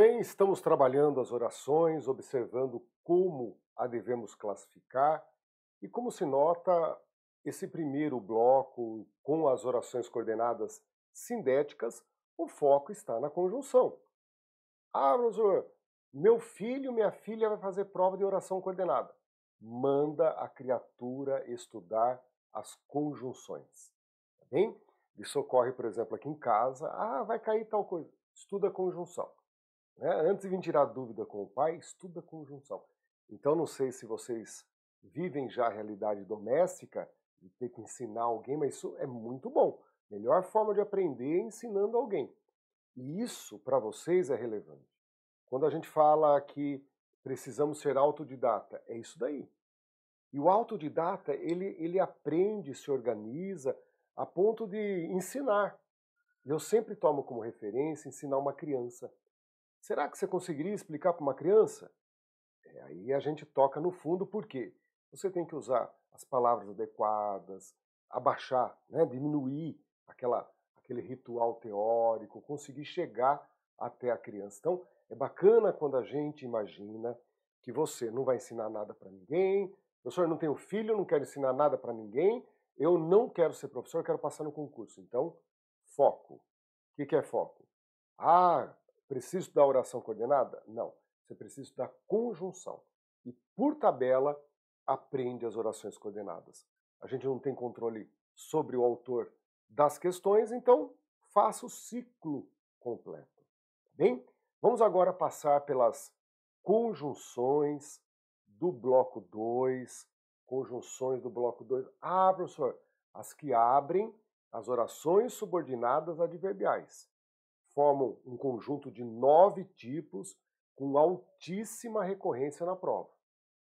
Também estamos trabalhando as orações, observando como a devemos classificar e como se nota esse primeiro bloco com as orações coordenadas sindéticas, o foco está na conjunção. Ah, professor, meu filho, minha filha vai fazer prova de oração coordenada. Manda a criatura estudar as conjunções. Tá bem? Isso ocorre, por exemplo, aqui em casa. Ah, vai cair tal coisa. Estuda a conjunção. Né? Antes de vir tirar dúvida com o pai, estuda conjunção. Então, não sei se vocês vivem já a realidade doméstica de ter que ensinar alguém, mas isso é muito bom. Melhor forma de aprender é ensinando alguém. E isso, para vocês, é relevante. Quando a gente fala que precisamos ser autodidata, é isso daí. E o autodidata, ele, ele aprende, se organiza a ponto de ensinar. Eu sempre tomo como referência ensinar uma criança. Será que você conseguiria explicar para uma criança? É, aí a gente toca no fundo, porque você tem que usar as palavras adequadas, abaixar, né, diminuir aquela, aquele ritual teórico, conseguir chegar até a criança. Então, é bacana quando a gente imagina que você não vai ensinar nada para ninguém, professor, eu não tenho filho, não quero ensinar nada para ninguém, eu não quero ser professor, eu quero passar no concurso. Então, foco. O que, que é foco? Ah, Preciso da oração coordenada? Não. Você precisa da conjunção. E, por tabela, aprende as orações coordenadas. A gente não tem controle sobre o autor das questões, então faça o ciclo completo. Tá bem? Vamos agora passar pelas conjunções do bloco 2. Conjunções do bloco 2. Ah, professor, as que abrem as orações subordinadas adverbiais formam um conjunto de nove tipos com altíssima recorrência na prova.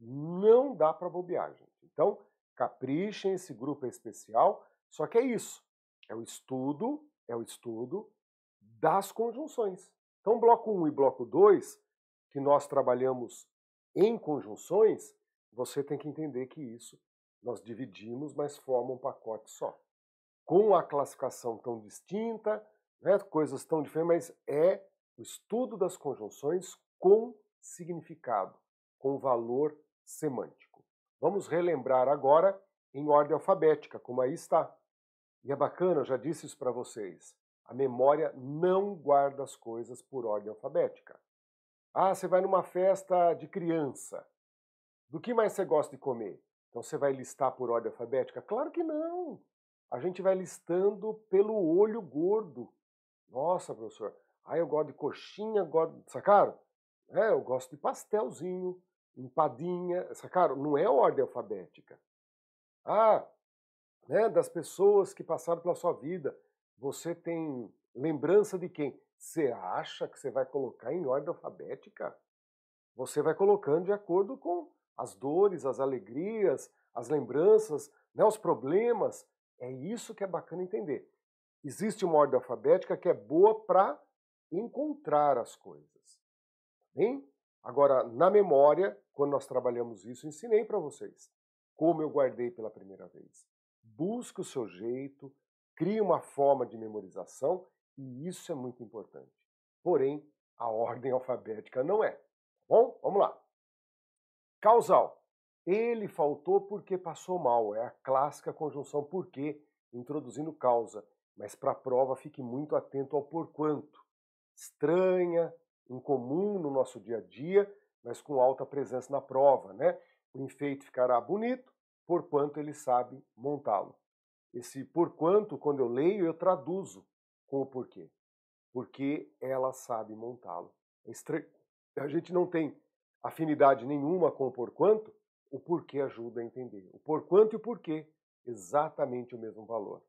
Não dá para bobear, gente. Então, caprichem, esse grupo é especial. Só que é isso, é o estudo, é o estudo das conjunções. Então, bloco 1 um e bloco 2, que nós trabalhamos em conjunções, você tem que entender que isso nós dividimos, mas forma um pacote só. Com a classificação tão distinta, né? coisas tão diferentes, mas é o estudo das conjunções com significado, com valor semântico. Vamos relembrar agora em ordem alfabética, como aí está. E é bacana, eu já disse isso para vocês. A memória não guarda as coisas por ordem alfabética. Ah, você vai numa festa de criança. Do que mais você gosta de comer? Então você vai listar por ordem alfabética? Claro que não! A gente vai listando pelo olho gordo, nossa, professor, aí eu gosto de coxinha, gosto, sacaram? É, eu gosto de pastelzinho, empadinha, sacaram? Não é ordem alfabética. Ah, né, das pessoas que passaram pela sua vida, você tem lembrança de quem? Você acha que você vai colocar em ordem alfabética? Você vai colocando de acordo com as dores, as alegrias, as lembranças, né, os problemas. É isso que é bacana entender. Existe uma ordem alfabética que é boa para encontrar as coisas. Tá bem? Agora, na memória, quando nós trabalhamos isso, ensinei para vocês como eu guardei pela primeira vez. Busque o seu jeito, crie uma forma de memorização e isso é muito importante. Porém, a ordem alfabética não é. Tá bom, vamos lá. Causal. Ele faltou porque passou mal. É a clássica conjunção porque, introduzindo causa. Mas para a prova, fique muito atento ao porquanto. Estranha, incomum no nosso dia a dia, mas com alta presença na prova, né? O enfeite ficará bonito, porquanto ele sabe montá-lo. Esse porquanto, quando eu leio, eu traduzo com o porquê. Porque ela sabe montá-lo. É A gente não tem afinidade nenhuma com o porquanto, o porquê ajuda a entender. O porquanto e o porquê, exatamente o mesmo valor.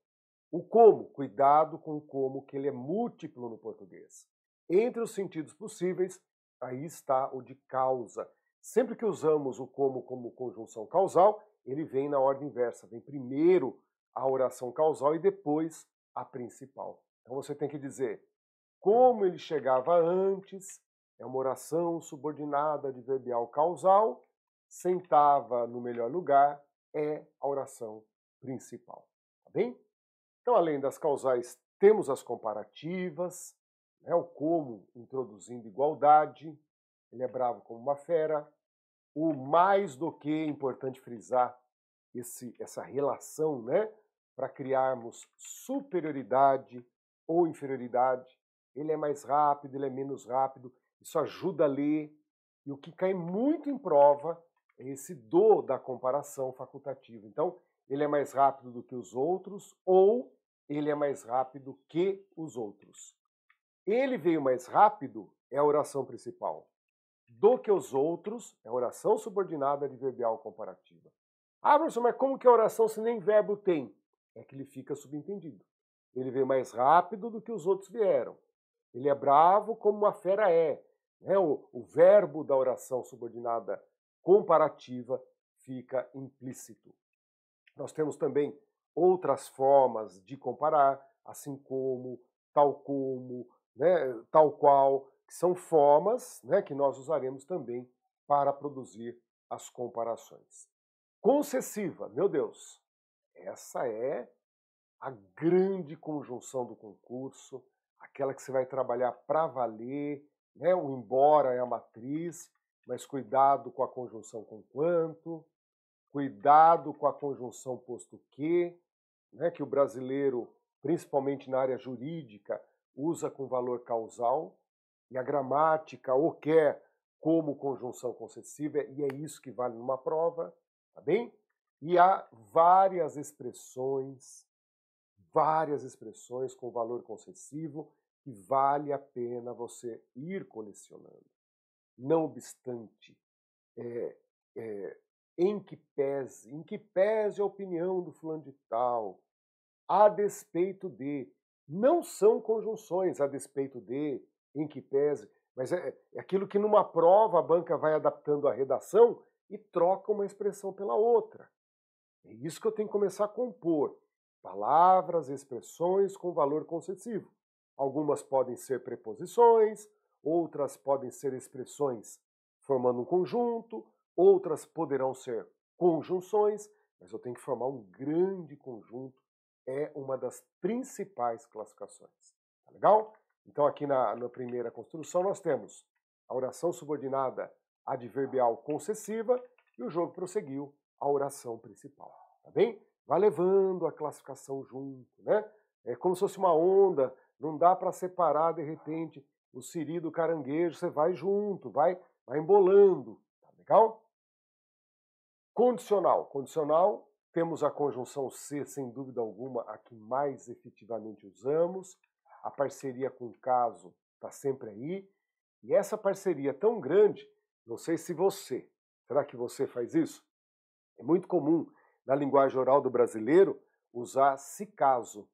O como, cuidado com o como, que ele é múltiplo no português. Entre os sentidos possíveis, aí está o de causa. Sempre que usamos o como como conjunção causal, ele vem na ordem inversa, vem primeiro a oração causal e depois a principal. Então você tem que dizer como ele chegava antes, é uma oração subordinada de verbial causal, sentava no melhor lugar, é a oração principal. Tá bem? Então, além das causais, temos as comparativas, né, o como introduzindo igualdade, ele é bravo como uma fera. O mais do que é importante frisar esse, essa relação, né, para criarmos superioridade ou inferioridade. Ele é mais rápido, ele é menos rápido, isso ajuda a ler. E o que cai muito em prova é esse do da comparação facultativa. Então, ele é mais rápido do que os outros ou ele é mais rápido que os outros. Ele veio mais rápido é a oração principal. Do que os outros é a oração subordinada de verbal comparativa. Ah, professor, mas como que a oração se nem verbo tem? É que ele fica subentendido. Ele veio mais rápido do que os outros vieram. Ele é bravo como uma fera é. Né? O, o verbo da oração subordinada comparativa fica implícito. Nós temos também outras formas de comparar, assim como, tal como, né, tal qual, que são formas né, que nós usaremos também para produzir as comparações. Concessiva, meu Deus, essa é a grande conjunção do concurso, aquela que você vai trabalhar para valer, né? o embora é a matriz, mas cuidado com a conjunção com quanto, cuidado com a conjunção posto que, né, que o brasileiro, principalmente na área jurídica, usa com valor causal, e a gramática o quer como conjunção concessiva, e é isso que vale numa prova, tá bem? E há várias expressões, várias expressões com valor concessivo que vale a pena você ir colecionando. Não obstante, é, é, em que pese, em que pese a opinião do fulano de tal, a despeito de, não são conjunções a despeito de, em que pese, mas é, é aquilo que numa prova a banca vai adaptando a redação e troca uma expressão pela outra. É isso que eu tenho que começar a compor. Palavras, expressões com valor concessivo. Algumas podem ser preposições, outras podem ser expressões formando um conjunto, Outras poderão ser conjunções, mas eu tenho que formar um grande conjunto. É uma das principais classificações. Tá legal? Então, aqui na, na primeira construção, nós temos a oração subordinada adverbial concessiva e o jogo prosseguiu a oração principal. Tá bem? Vai levando a classificação junto, né? É como se fosse uma onda, não dá para separar de repente o siri do caranguejo, você vai junto, vai, vai embolando, tá legal? Condicional. Condicional, temos a conjunção C, sem dúvida alguma, a que mais efetivamente usamos. A parceria com o caso está sempre aí. E essa parceria tão grande, não sei se você, será que você faz isso? É muito comum na linguagem oral do brasileiro usar se caso.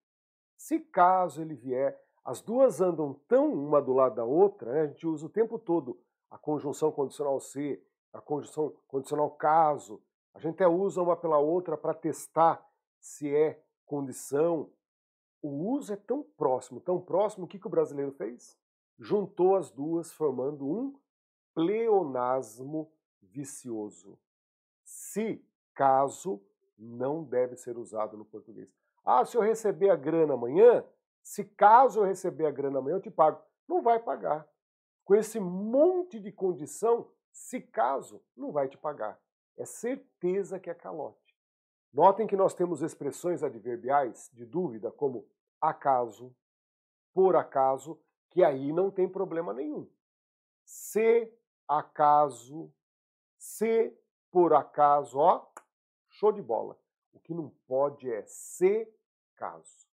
Se caso ele vier, as duas andam tão uma do lado da outra, né? a gente usa o tempo todo a conjunção condicional se, a conjunção condicional caso, a gente até usa uma pela outra para testar se é condição. O uso é tão próximo, tão próximo, o que, que o brasileiro fez? Juntou as duas, formando um pleonasmo vicioso. Se, caso, não deve ser usado no português. Ah, se eu receber a grana amanhã, se caso eu receber a grana amanhã, eu te pago. Não vai pagar. Com esse monte de condição, se caso, não vai te pagar. É certeza que é calote. Notem que nós temos expressões adverbiais de dúvida, como acaso, por acaso, que aí não tem problema nenhum. Se acaso, se por acaso, ó, show de bola. O que não pode é se caso.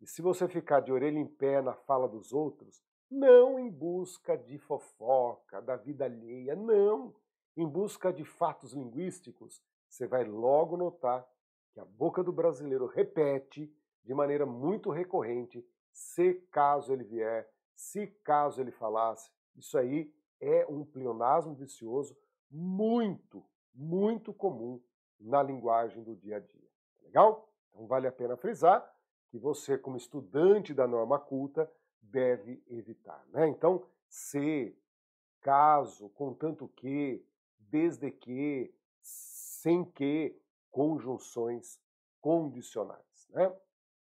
E se você ficar de orelha em pé na fala dos outros, não em busca de fofoca, da vida alheia, não em busca de fatos linguísticos, você vai logo notar que a boca do brasileiro repete de maneira muito recorrente se caso ele vier, se caso ele falasse. Isso aí é um pleonasmo vicioso muito, muito comum na linguagem do dia a dia. Tá legal? Então vale a pena frisar que você, como estudante da norma culta, deve evitar. Né? Então, se, caso, contanto que, desde que, sem que, conjunções condicionais. Né?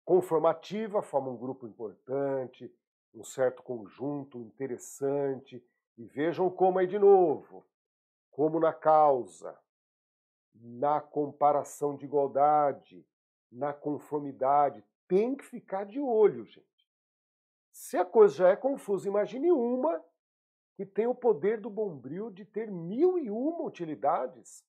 Conformativa forma um grupo importante, um certo conjunto interessante, e vejam como aí é de novo, como na causa, na comparação de igualdade, na conformidade, tem que ficar de olho, gente. Se a coisa já é confusa, imagine uma que tem o poder do bombril de ter mil e uma utilidades.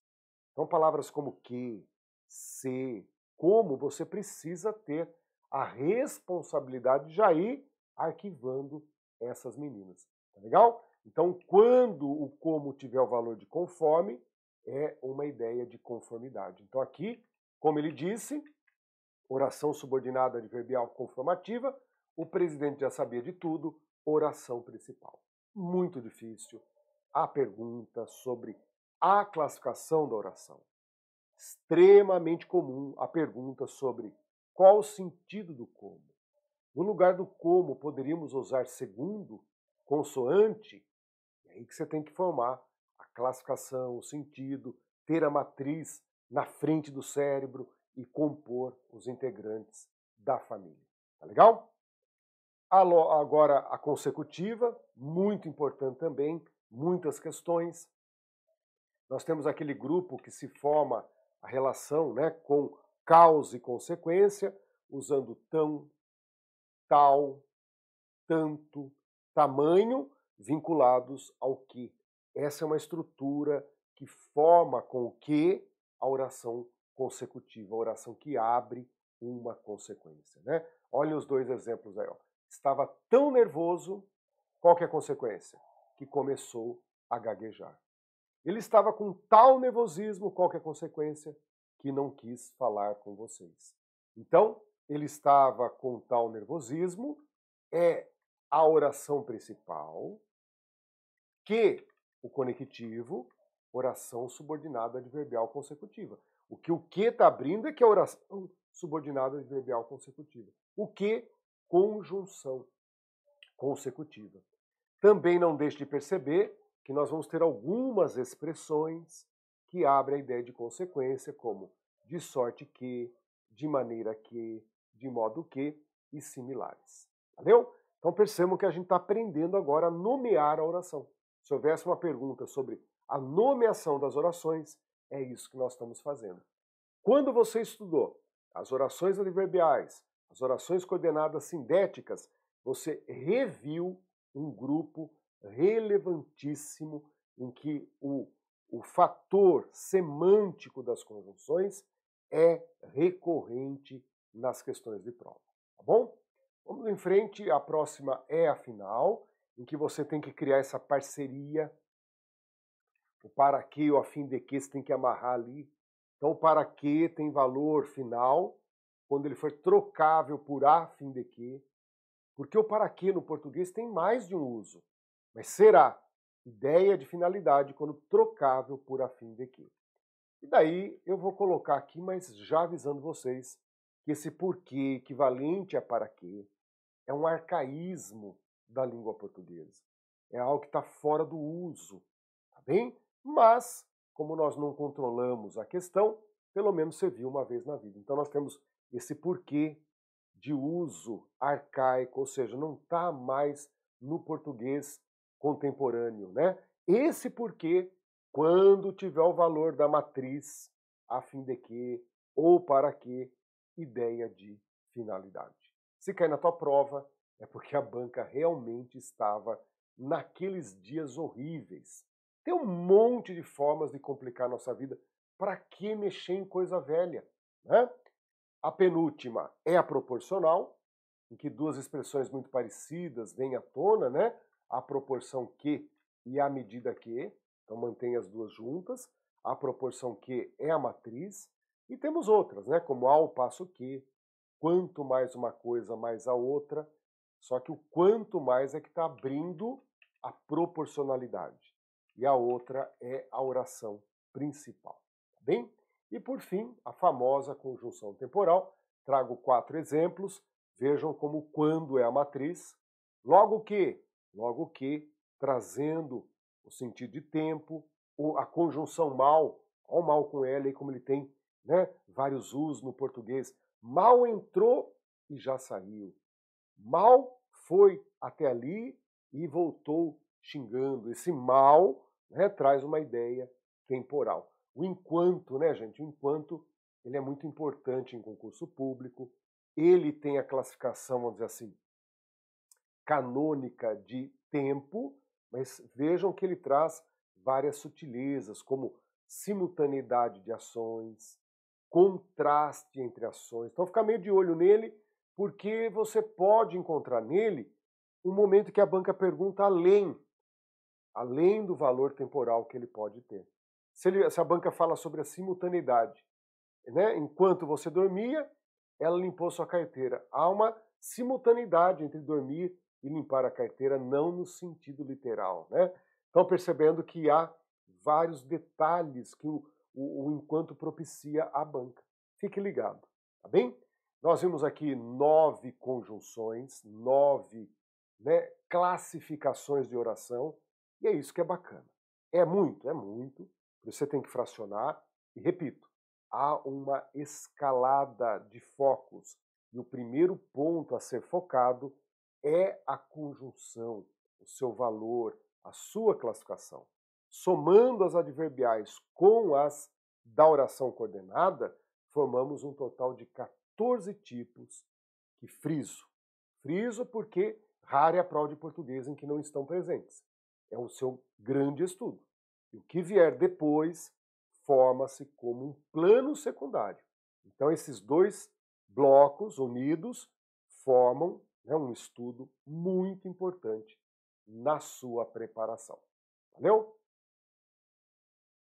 Então, palavras como que, se, como, você precisa ter a responsabilidade de já ir arquivando essas meninas. Tá legal? Então, quando o como tiver o valor de conforme, é uma ideia de conformidade. Então, aqui, como ele disse, oração subordinada adverbial conformativa, o presidente já sabia de tudo, oração principal muito difícil a pergunta sobre a classificação da oração. Extremamente comum a pergunta sobre qual o sentido do como. No lugar do como, poderíamos usar segundo, consoante, é aí que você tem que formar a classificação, o sentido, ter a matriz na frente do cérebro e compor os integrantes da família. Tá legal? Agora a consecutiva, muito importante também, muitas questões. Nós temos aquele grupo que se forma a relação né, com causa e consequência, usando tão, tal, tanto, tamanho, vinculados ao que. Essa é uma estrutura que forma com o que a oração consecutiva, a oração que abre uma consequência. Né? Olhem os dois exemplos aí. Ó. Estava tão nervoso, qual que é a consequência? Que começou a gaguejar. Ele estava com tal nervosismo, qual que é a consequência? Que não quis falar com vocês. Então, ele estava com tal nervosismo, é a oração principal, que o conectivo, oração subordinada adverbial consecutiva. O que o que está abrindo é que é a oração subordinada adverbial consecutiva. O que conjunção consecutiva. Também não deixe de perceber que nós vamos ter algumas expressões que abrem a ideia de consequência, como de sorte que, de maneira que, de modo que e similares. Valeu? Então percebam que a gente está aprendendo agora a nomear a oração. Se houvesse uma pergunta sobre a nomeação das orações, é isso que nós estamos fazendo. Quando você estudou as orações adverbiais, as orações coordenadas sindéticas, você reviu um grupo relevantíssimo em que o, o fator semântico das conjunções é recorrente nas questões de prova, tá bom? Vamos em frente, a próxima é a final, em que você tem que criar essa parceria, o para que, o a fim de que, você tem que amarrar ali. Então, o para que tem valor final, quando ele for trocável por a fim de que, porque o para que no português tem mais de um uso, mas será ideia de finalidade quando trocável por a fim de que. E daí eu vou colocar aqui, mas já avisando vocês, que esse porquê equivalente a para que é um arcaísmo da língua portuguesa. É algo que está fora do uso, tá bem? Mas, como nós não controlamos a questão, pelo menos você viu uma vez na vida. Então nós temos esse porquê de uso arcaico, ou seja, não está mais no português contemporâneo, né? Esse porquê, quando tiver o valor da matriz, a fim de que ou para que, ideia de finalidade. Se cair na tua prova, é porque a banca realmente estava naqueles dias horríveis. Tem um monte de formas de complicar nossa vida, para que mexer em coisa velha? Né? A penúltima é a proporcional, em que duas expressões muito parecidas vêm à tona, né? A proporção que e a medida que, então mantém as duas juntas. A proporção que é a matriz e temos outras, né? Como ao passo que, quanto mais uma coisa, mais a outra. Só que o quanto mais é que está abrindo a proporcionalidade. E a outra é a oração principal bem? E por fim, a famosa conjunção temporal. Trago quatro exemplos. Vejam como quando é a matriz. Logo que, logo que, trazendo o sentido de tempo, a conjunção mal, ao mal com e como ele tem né, vários usos no português. Mal entrou e já saiu. Mal foi até ali e voltou xingando. Esse mal né, traz uma ideia temporal. O enquanto, né, gente? O enquanto ele é muito importante em concurso público. Ele tem a classificação, vamos dizer assim, canônica de tempo, mas vejam que ele traz várias sutilezas, como simultaneidade de ações, contraste entre ações. Então, ficar meio de olho nele, porque você pode encontrar nele um momento que a banca pergunta além, além do valor temporal que ele pode ter se, ele, se a banca fala sobre a simultaneidade, né? enquanto você dormia, ela limpou sua carteira. Há uma simultaneidade entre dormir e limpar a carteira, não no sentido literal. Né? Estão percebendo que há vários detalhes que o, o, o enquanto propicia a banca. Fique ligado, tá bem? Nós vimos aqui nove conjunções, nove né, classificações de oração, e é isso que é bacana. É muito, é muito, você tem que fracionar e repito, há uma escalada de focos e o primeiro ponto a ser focado é a conjunção, o seu valor, a sua classificação. Somando as adverbiais com as da oração coordenada, formamos um total de 14 tipos que friso. Friso porque rara é a prova de português em que não estão presentes. É o seu grande estudo. E o que vier depois forma-se como um plano secundário. Então, esses dois blocos unidos formam né, um estudo muito importante na sua preparação. Valeu?